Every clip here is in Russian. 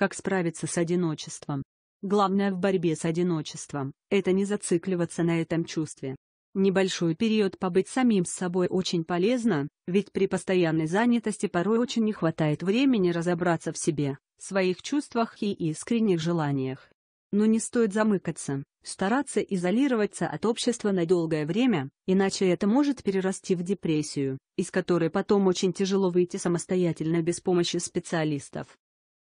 как справиться с одиночеством. Главное в борьбе с одиночеством – это не зацикливаться на этом чувстве. Небольшой период побыть самим с собой очень полезно, ведь при постоянной занятости порой очень не хватает времени разобраться в себе, своих чувствах и искренних желаниях. Но не стоит замыкаться, стараться изолироваться от общества на долгое время, иначе это может перерасти в депрессию, из которой потом очень тяжело выйти самостоятельно без помощи специалистов.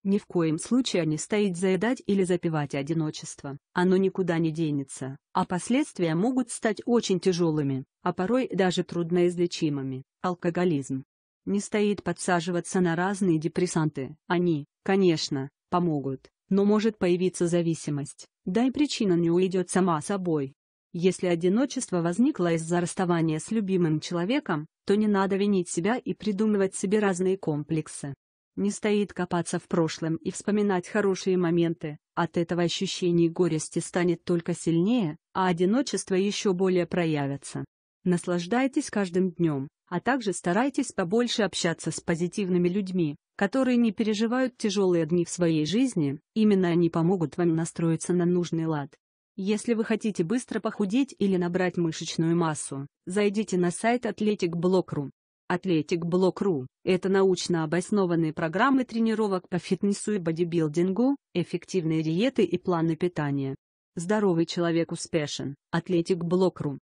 Ни в коем случае не стоит заедать или запивать одиночество. Оно никуда не денется, а последствия могут стать очень тяжелыми, а порой даже трудноизлечимыми. Алкоголизм. Не стоит подсаживаться на разные депрессанты. Они, конечно, помогут, но может появиться зависимость, да и причина не уйдет сама собой. Если одиночество возникло из-за расставания с любимым человеком, то не надо винить себя и придумывать себе разные комплексы. Не стоит копаться в прошлом и вспоминать хорошие моменты, от этого ощущение горести станет только сильнее, а одиночество еще более проявится. Наслаждайтесь каждым днем, а также старайтесь побольше общаться с позитивными людьми, которые не переживают тяжелые дни в своей жизни, именно они помогут вам настроиться на нужный лад. Если вы хотите быстро похудеть или набрать мышечную массу, зайдите на сайт athleticblog.ru. Athletic.Block.ru – это научно обоснованные программы тренировок по фитнесу и бодибилдингу, эффективные диеты и планы питания. Здоровый человек успешен. Athletic.Block.ru